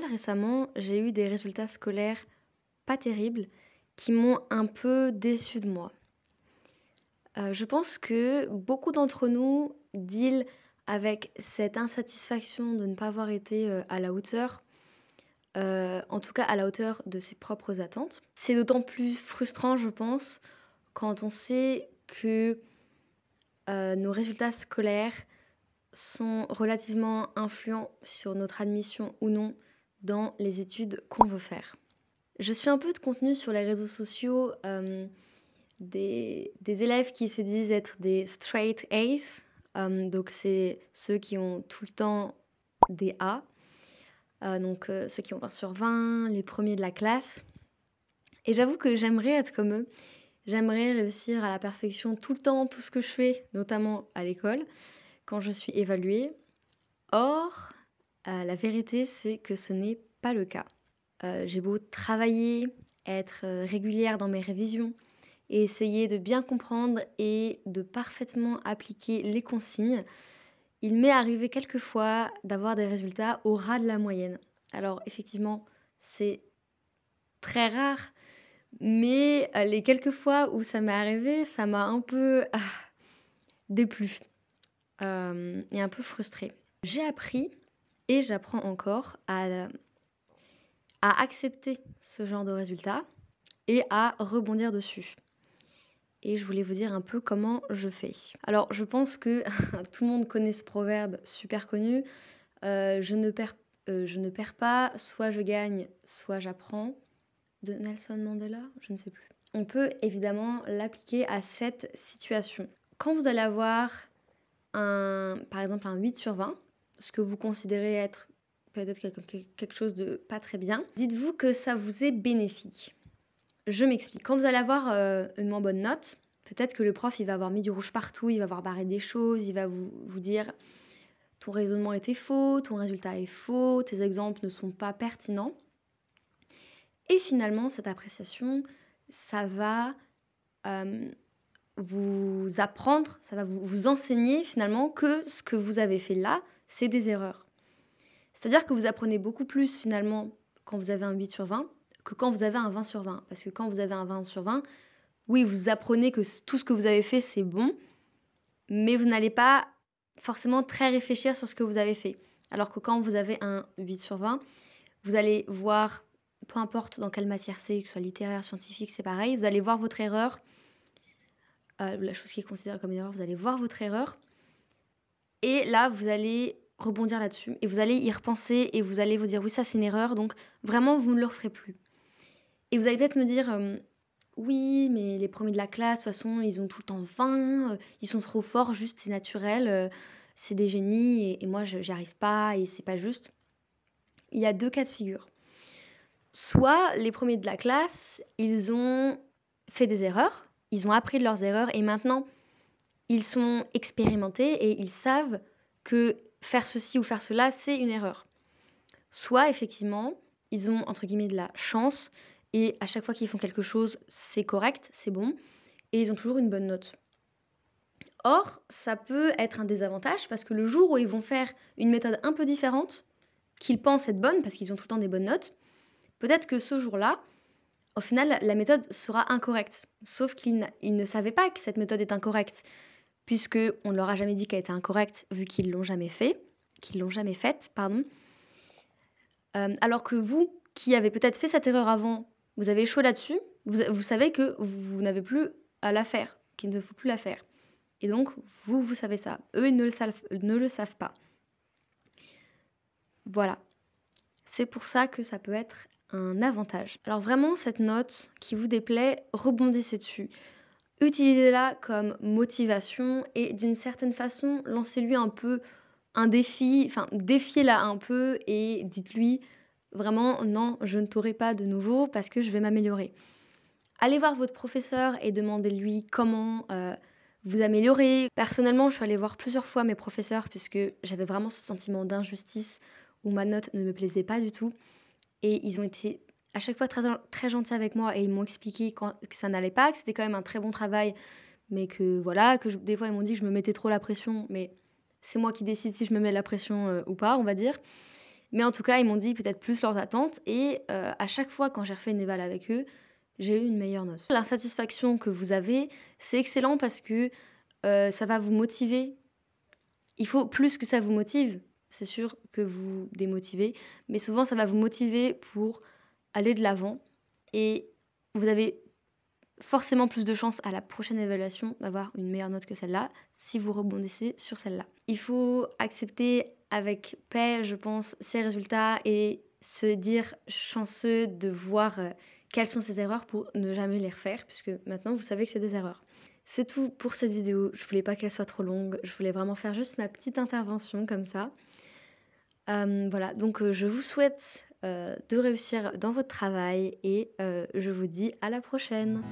récemment, j'ai eu des résultats scolaires pas terribles qui m'ont un peu déçu de moi. Euh, je pense que beaucoup d'entre nous deal avec cette insatisfaction de ne pas avoir été euh, à la hauteur, euh, en tout cas à la hauteur de ses propres attentes. C'est d'autant plus frustrant, je pense, quand on sait que nos résultats scolaires sont relativement influents sur notre admission ou non dans les études qu'on veut faire. Je suis un peu de contenu sur les réseaux sociaux euh, des, élèves qui se disent être des straight A's, euh, donc c'est ceux qui ont tout le temps des A, euh, donc ceux qui ont 20 sur 20, les premiers de la classe. Et j'avoue que j'aimerais être comme eux, j'aimerais réussir à la perfection tout le temps, tout ce que je fais, notamment à l'école, quand je suis évaluée. Or, euh, la vérité, c'est que ce n'est pas le cas. Euh, j'ai beau travailler, être euh, régulière dans mes révisions et essayer de bien comprendre et de parfaitement appliquer les consignes, il m'est arrivé quelquefois d'avoir des résultats au ras de la moyenne. Alors effectivement, c'est très rare, mais les quelques fois où ça m'est arrivé, ça m'a un peu ah, déplu et un peu frustrée. J'ai appris et j'apprends encore à, accepter ce genre de résultat et à rebondir dessus. Et je voulais vous dire un peu comment je fais. Alors, je pense que tout le monde connaît ce proverbe super connu. Euh, euh, je, ne perds, pas, soit je gagne, soit j'apprends. De Nelson Mandela, je ne sais plus. On peut évidemment l'appliquer à cette situation. Quand vous allez avoir un, par exemple un 8 sur 20, ce que vous considérez être peut-être quelque chose de pas très bien, dites-vous que ça vous est bénéfique. Je m'explique. Quand vous allez avoir euh, une moins bonne note, peut-être que le prof, il va avoir mis du rouge partout, il va avoir barré des choses, il va vous, vous dire ton raisonnement était faux, ton résultat est faux, tes exemples ne sont pas pertinents. Et finalement, cette appréciation, ça va euh, vous apprendre, ça va vous enseigner finalement que ce que vous avez fait là, c'est des erreurs. C'est-à-dire que vous apprenez beaucoup plus finalement quand vous avez un 8 sur 20 que quand vous avez un 20 sur 20. Parce que quand vous avez un 20 sur 20, oui, vous apprenez que tout ce que vous avez fait, c'est bon, mais vous n'allez pas forcément très réfléchir sur ce que vous avez fait. Alors que quand vous avez un 8 sur 20, vous allez voir, peu importe dans quelle matière c'est, que ce soit littéraire, scientifique, c'est pareil, vous allez voir votre erreur, euh, la chose qui est considérée comme une erreur, vous allez voir votre erreur, et là, vous allez rebondir là-dessus et vous allez y repenser et vous allez vous dire oui ça c'est une erreur donc vraiment vous ne le referez plus. Et vous allez peut-être me dire euh, oui mais les premiers de la classe de toute façon ils ont tout le temps 20, euh, ils sont trop forts juste c'est naturel, euh, c'est des génies et, et moi j'y arrive pas et c'est pas juste. Il y a deux cas de figure. Soit les premiers de la classe ils ont fait des erreurs, ils ont appris de leurs erreurs et maintenant ils sont expérimentés et ils savent que faire ceci ou faire cela, c'est une erreur. Soit effectivement, ils ont entre guillemets de la chance et à chaque fois qu'ils font quelque chose, c'est correct, c'est bon et ils ont toujours une bonne note. Or, ça peut être un désavantage parce que le jour où ils vont faire une méthode un peu différente, qu'ils pensent être bonne parce qu'ils ont tout le temps des bonnes notes, peut-être que ce jour-là, au final, la méthode sera incorrecte. Sauf qu'ils ne savaient pas que cette méthode est incorrecte puisque on ne leur a jamais dit qu'elle était incorrecte vu qu'ils l'ont jamais fait, qu'ils l'ont jamais faite, pardon. Euh, alors que vous, qui avez peut-être fait cette erreur avant, vous avez échoué là-dessus, vous, savez que vous, n'avez plus à la faire, qu'il ne faut plus la faire. Et donc, vous, vous savez ça. Eux, ils ne le savent pas. Voilà. C'est pour ça que ça peut être un avantage. Alors vraiment, cette note qui vous déplaît, rebondissez dessus utilisez-la comme motivation et d'une certaine façon, lancez-lui un peu un défi, enfin défiez-la un peu et dites-lui vraiment non, je ne t'aurai pas de nouveau parce que je vais m'améliorer. Allez voir votre professeur et demandez-lui comment euh, vous améliorer. Personnellement, je suis allée voir plusieurs fois mes professeurs puisque j'avais vraiment ce sentiment d'injustice où ma note ne me plaisait pas du tout. Et ils ont été à chaque fois très, très gentil avec moi et ils m'ont expliqué que ça n'allait pas, que c'était quand même un très bon travail, mais que voilà, que des fois ils m'ont dit que je me mettais trop la pression, mais c'est moi qui décide si je me mets la pression euh, ou pas, on va dire. Mais en tout cas, ils m'ont dit peut-être plus leurs attentes et euh, à chaque fois quand j'ai refait une éval avec eux, j'ai eu une meilleure note. La satisfaction que vous avez, c'est excellent parce que euh, ça va vous motiver. Il faut plus que ça vous motive. C'est sûr que vous démotivez, mais souvent ça va vous motiver pour aller de l'avant et vous avez forcément plus de chances à la prochaine évaluation d'avoir une meilleure note que celle-là si vous rebondissez sur celle-là. Il faut accepter avec paix, je pense, ces résultats et se dire chanceux de voir euh, quelles sont ces erreurs pour ne jamais les refaire, puisque maintenant vous savez que c'est des erreurs. C'est tout pour cette vidéo. Je voulais pas qu'elle soit trop longue. Je voulais vraiment faire juste ma petite intervention comme ça. Euh, voilà, donc euh, je vous souhaite euh, de réussir dans votre travail et euh, je vous dis à la prochaine.